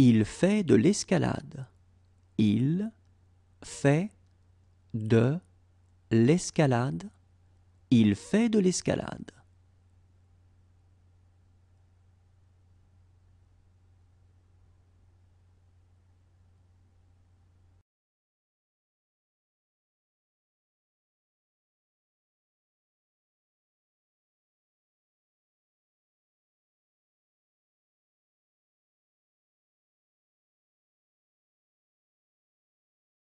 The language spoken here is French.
Il fait de l'escalade. Il fait de l'escalade. Il fait de l'escalade.